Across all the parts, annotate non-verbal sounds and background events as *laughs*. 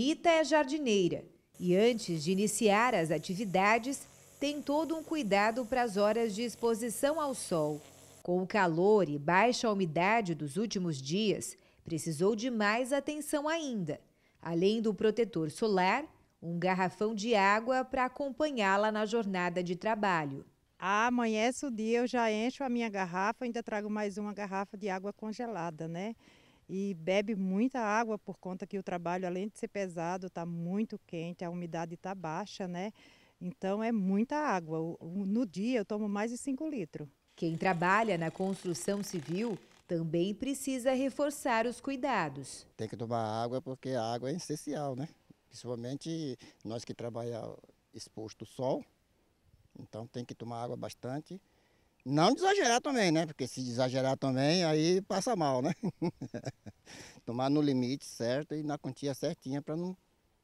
Rita é jardineira e, antes de iniciar as atividades, tem todo um cuidado para as horas de exposição ao sol. Com o calor e baixa umidade dos últimos dias, precisou de mais atenção ainda, além do protetor solar, um garrafão de água para acompanhá-la na jornada de trabalho. Amanhece o dia, eu já encho a minha garrafa, ainda trago mais uma garrafa de água congelada, né? e bebe muita água por conta que o trabalho, além de ser pesado, está muito quente, a umidade está baixa, né? Então é muita água. No dia eu tomo mais de 5 litros. Quem trabalha na construção civil também precisa reforçar os cuidados. Tem que tomar água porque a água é essencial, né? Principalmente nós que trabalhamos exposto ao sol, então tem que tomar água bastante. Não exagerar também, né? Porque se exagerar também, aí passa mal, né? *laughs* Tomar no limite certo e na quantia certinha para não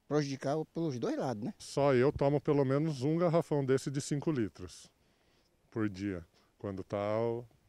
prejudicar pelos dois lados, né? Só eu tomo pelo menos um garrafão desse de 5 litros por dia. Quando tá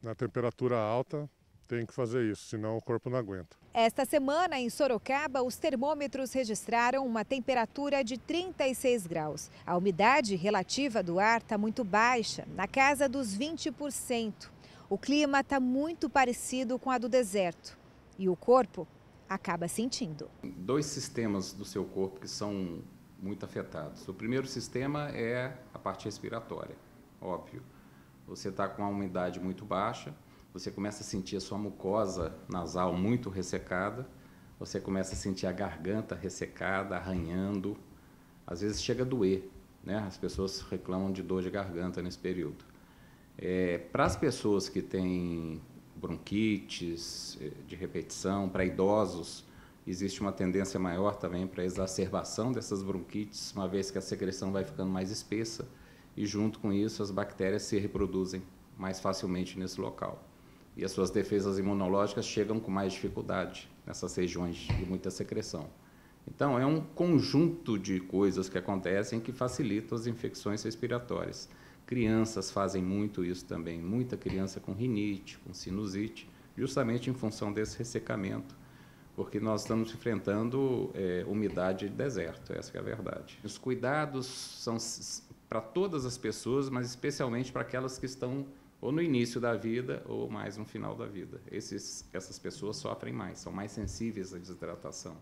na temperatura alta, tem que fazer isso, senão o corpo não aguenta. Esta semana, em Sorocaba, os termômetros registraram uma temperatura de 36 graus. A umidade relativa do ar está muito baixa, na casa dos 20%. O clima está muito parecido com a do deserto. E o corpo acaba sentindo. Dois sistemas do seu corpo que são muito afetados. O primeiro sistema é a parte respiratória, óbvio. Você está com a umidade muito baixa, você começa a sentir a sua mucosa nasal muito ressecada, você começa a sentir a garganta ressecada, arranhando, às vezes chega a doer, né? As pessoas reclamam de dor de garganta nesse período. É, para as pessoas que têm bronquites eh, de repetição, para idosos, existe uma tendência maior também para exacerbação dessas bronquites, uma vez que a secreção vai ficando mais espessa e, junto com isso, as bactérias se reproduzem mais facilmente nesse local e as suas defesas imunológicas chegam com mais dificuldade nessas regiões de muita secreção. Então, é um conjunto de coisas que acontecem que facilitam as infecções respiratórias. Crianças fazem muito isso também, muita criança com rinite, com sinusite, justamente em função desse ressecamento, porque nós estamos enfrentando é, umidade de deserto, essa é a verdade. Os cuidados são para todas as pessoas, mas especialmente para aquelas que estão ou no início da vida ou mais no final da vida. Esses, essas pessoas sofrem mais, são mais sensíveis à desidratação.